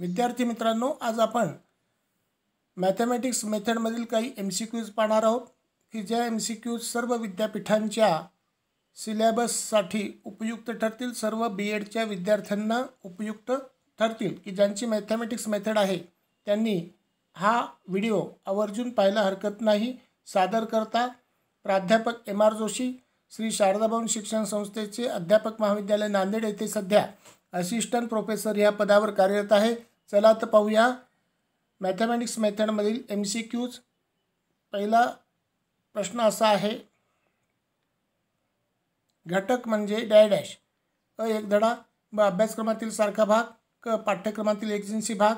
विद्यार्थी मित्रांनो आज आपण मॅथमॅटिक्स मेथडमधील काही एम सी क्यूज पाहणार आहोत की ज्या एम सी क्यूज सर्व विद्यापीठांच्या सिलेबससाठी उपयुक्त ठरतील सर्व बी एडच्या विद्यार्थ्यांना उपयुक्त ठरतील की ज्यांची मॅथमॅटिक्स मेथड आहे त्यांनी हा व्हिडिओ आवर्जून पाहायला हरकत नाही सादर करता प्राध्यापक एम आर जोशी श्री शारदाभवन शिक्षण संस्थेचे अध्यापक महाविद्यालय नांदेड येथे सध्या असिस्टंट प्रोफेसर ह्या पदावर कार्यरत आहे चला तर पाहूया मॅथमॅटिक्स मेथडमधील एम सी क्यूज पहिला प्रश्न असा आहे घटक म्हणजे डॅ डॅश अ एक धडा ब अभ्यासक्रमातील सारखा भाग क पाठ्यक्रमातील एक्झिन्सी भाग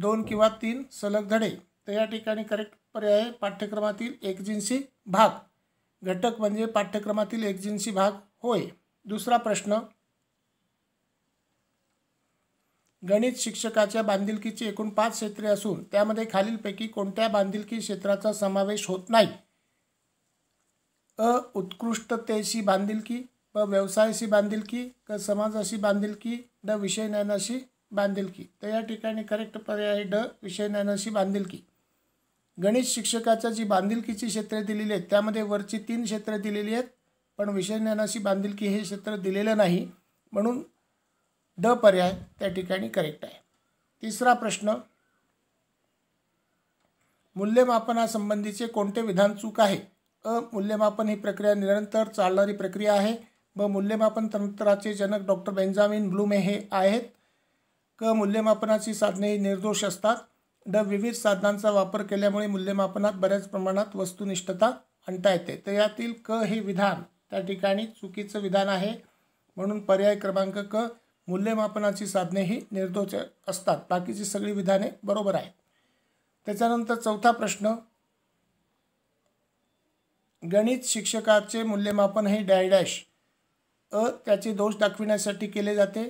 दोन किंवा तीन सलग धडे तर या ठिकाणी करेक्ट पर्याय आहे पाठ्यक्रमातील एक्झिन्सी भाग घटक म्हणजे पाठ्यक्रमातील एक्झिन्सी भाग होय दुसरा प्रश्न गणित शिक्षकाच्या बांधिलकीची एकूण पाच क्षेत्रे असून त्यामध्ये खालीलपैकी कोणत्या बांधिलकी क्षेत्राचा समावेश होत नाही अ उत्कृष्टतेशी बांधिलकी व व्यवसायाशी बांधिलकी क समाजाशी बांधिलकी ड विषय ज्ञानाशी बांधिलकी तर या ठिकाणी करेक्ट पर्याय आहे ड विषय ज्ञानाशी बांधिलकी गणित शिक्षकाच्या जी बांधिलकीची क्षेत्रे दिलेली आहेत त्यामध्ये वरची तीन क्षेत्रे दिलेली आहेत पण विषय ज्ञानाशी बांधिलकी हे क्षेत्र दिलेलं नाही म्हणून ड पर्याय त्या ठिकाणी करेक्ट आहे तिसरा प्रश्न मूल्यमापनासंबंधीचे कोणते विधान चूक आहे अ मूल्यमापन ही प्रक्रिया निरंतर चालणारी प्रक्रिया आहे ब मूल्यमापन तंत्राचे जनक डॉक्टर बेंजामिन ब्लूमे हे आहेत क मूल्यमापनाची साधने ही निर्दोष असतात ड विविध साधनांचा वापर केल्यामुळे मूल्यमापनात बऱ्याच प्रमाणात वस्तुनिष्ठता आणता येते तर यातील क हे विधान त्या ठिकाणी चुकीचं विधान आहे म्हणून पर्याय क्रमांक क मूल्यमापनाची साधने ही निर्दोष असतात बाकीची सगळी विधाने बरोबर आहेत त्याच्यानंतर चौथा प्रश्न गणित शिक्षकाचे मूल्यमापन हे डायडॅश अ त्याचे दोष दाखविण्यासाठी केले जाते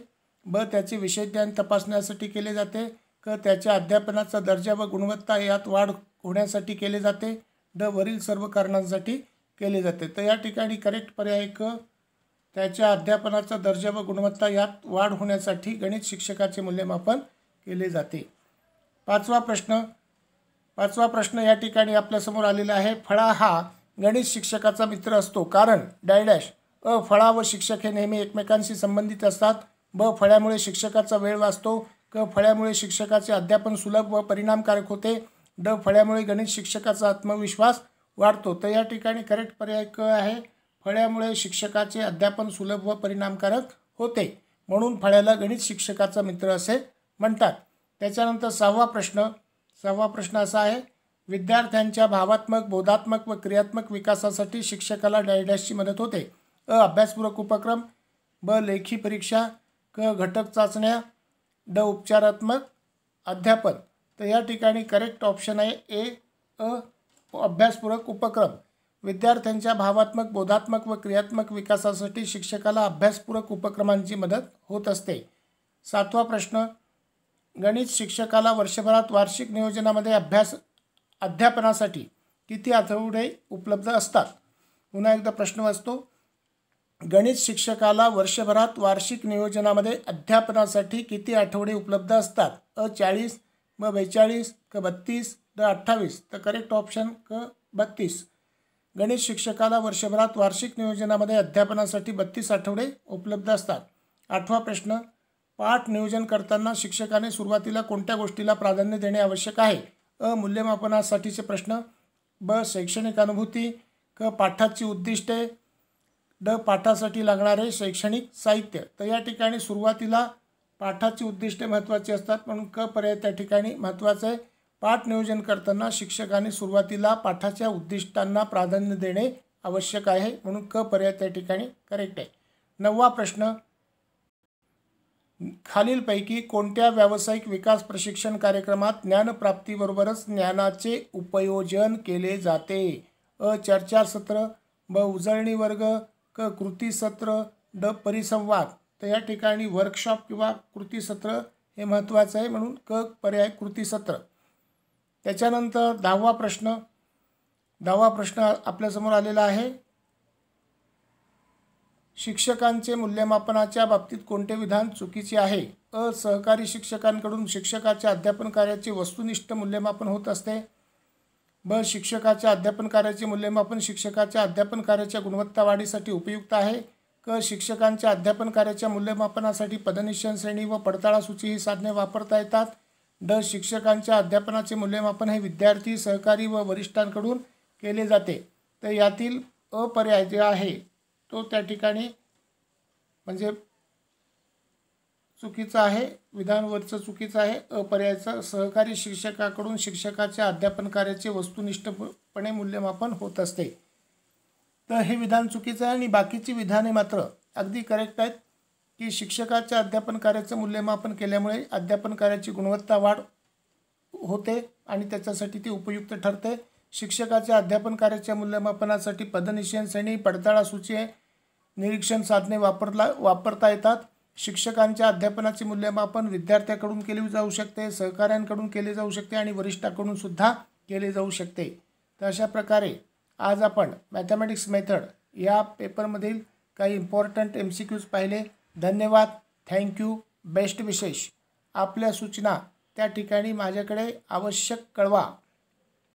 ब त्याचे विषय ज्ञान तपासण्यासाठी केले जाते क त्याच्या अध्यापनाचा दर्जा व गुणवत्ता यात वाढ होण्यासाठी केले जाते ड वरील सर्व कारणांसाठी केले जाते तर या ठिकाणी करेक्ट पर्याय क त्याच्या अध्यापनाचा दर्जा व गुणवत्ता यात वाढ होण्यासाठी गणित शिक्षकाचे मूल्यमापन केले जाते पाचवा प्रश्न पाचवा प्रश्न या ठिकाणी आपल्यासमोर आलेला आहे फळा हा गणित शिक्षकाचा मित्र असतो कारण डायडॅश अ फळा व शिक्षक हे नेहमी एकमेकांशी संबंधित असतात ब फळ्यामुळे शिक्षकाचा वेळ वाचतो क फळ्यामुळे शिक्षकाचे अध्यापन सुलभ व परिणामकारक होते ड फळ्यामुळे गणित शिक्षकाचा आत्मविश्वास वाढतो तर या ठिकाणी करेक्ट पर्याय क आहे फळ्यामुळे शिक्षकाचे अध्यापन सुलभ व परिणामकारक होते म्हणून फळ्याला गणित शिक्षकाचा मित्र असे म्हणतात त्याच्यानंतर सहावा प्रश्न सहावा प्रश्न असा आहे विद्यार्थ्यांच्या भावात्मक बोधात्मक व क्रियात्मक विकासासाठी शिक्षकाला डायडॅशची मदत होते अ अभ्यासपूरक उपक्रम ब लेखी परीक्षा क घटक चाचण्या ड उपचारात्मक अध्यापन तर या ठिकाणी करेक्ट ऑप्शन आहे ए अ अभ्यासपूरक उपक्रम विद्यार्थ्यांच्या भावात्मक बोधात्मक व क्रियात्मक विकासासाठी शिक्षकाला अभ्यासपूरक उपक्रमांची मदत होत असते सातवा प्रश्न गणित शिक्षकाला वर्षभरात वार्षिक नियोजनामध्ये अभ्यास अध्यापनासाठी किती आठवडे उपलब्ध असतात पुन्हा एकदा प्रश्न वाचतो गणित शिक्षकाला वर्षभरात वार्षिक नियोजनामध्ये अध्यापनासाठी किती आठवडे उपलब्ध असतात अ चाळीस ब बेचाळीस क बत्तीस द अठ्ठावीस तर करेक्ट ऑप्शन क बत्तीस गणेश शिक्षकाला वर्षभरात वार्षिक नियोजनामध्ये अध्यापनासाठी बत्तीस आठवडे उपलब्ध असतात आठवा प्रश्न पाठ नियोजन करताना शिक्षकाने सुरुवातीला कोणत्या गोष्टीला प्राधान्य देणे आवश्यक आहे अ मूल्यमापनासाठीचे प्रश्न ब शैक्षणिक अनुभूती क पाठाची उद्दिष्टे ड पाठासाठी लागणारे शैक्षणिक साहित्य तर या ठिकाणी सुरुवातीला पाठाची उद्दिष्टे महत्त्वाची असतात म्हणून क पर्याय त्या ठिकाणी महत्त्वाचं आहे पाठ नियोजन करताना शिक्षकांनी सुरुवातीला पाठाच्या उद्दिष्टांना प्राधान्य देणे आवश्यक आहे म्हणून क पर्याय त्या ठिकाणी करेक्ट आहे नववा प्रश्न खालीलपैकी कोणत्या व्यावसायिक विकास प्रशिक्षण कार्यक्रमात ज्ञानप्राप्तीबरोबरच ज्ञानाचे उपयोजन केले जाते अ चर्चासत्र ब उजळणी वर्ग क कृती सत्र ड परिसंवाद तर या ठिकाणी वर्कशॉप किंवा कृती सत्र हे महत्त्वाचं आहे म्हणून क पर्याय कृती सत्र त्याच्यानंतर दहावा प्रश्न दहावा प्रश्न आपल्यासमोर आलेला आहे शिक्षकांचे मूल्यमापनाच्या बाबतीत कोणते विधान चुकीचे आहे असहकारी शिक्षकांकडून शिक्षकाच्या अध्यापन कार्याचे वस्तुनिष्ठ मूल्यमापन होत असते ब शिक्षकाच्या अध्यापन कार्याचे मूल्यमापन शिक्षकाच्या अध्यापन कार्याच्या गुणवत्ता वाढीसाठी उपयुक्त आहे क शिक्षकांच्या अध्यापन कार्याच्या मूल्यमापनासाठी पदनिशन श्रेणी व पडताळा सूची ही साधने वापरता येतात ड शिक्षकांच्या अध्यापनाचे मूल्यमापन हे विद्यार्थी सहकारी व वरिष्ठांकडून केले जाते तर यातील अपर्याय जे आहे तो त्या ठिकाणी म्हणजे चुकीचं आहे विधानवरचं चुकीचं आहे अपर्यायचं सहकारी शिक्षकाकडून शिक्षकाच्या अध्यापन कार्याचे वस्तुनिष्ठपणे मूल्यमापन होत असते तर हे विधान चुकीचं आहे आणि बाकीची विधाने मात्र अगदी करेक्ट आहेत की शिक्षकाच्या अध्यापन कार्याचं मूल्यमापन केल्यामुळे अध्यापन कार्याची गुणवत्ता वाढ होते आणि त्याच्यासाठी ती उपयुक्त ठरते शिक्षकाच्या अध्यापन कार्याच्या मूल्यमापनासाठी पदनिश्चयन श्रेणी सूची निरीक्षण साधने वापरला वापरता येतात शिक्षकांच्या अध्यापनाचे मूल्यमापन विद्यार्थ्याकडून केले जाऊ शकते सहकाऱ्यांकडून केले जाऊ शकते आणि वरिष्ठाकडून सुद्धा केले जाऊ शकते तर अशा प्रकारे आज आपण मॅथमॅटिक्स मेथड या पेपरमधील काही इम्पॉर्टंट एम सी क्यूज पाहिले धन्यवाद थँक्यू बेस्ट विशेष आपल्या सूचना त्या ठिकाणी माझ्याकडे आवश्यक कळवा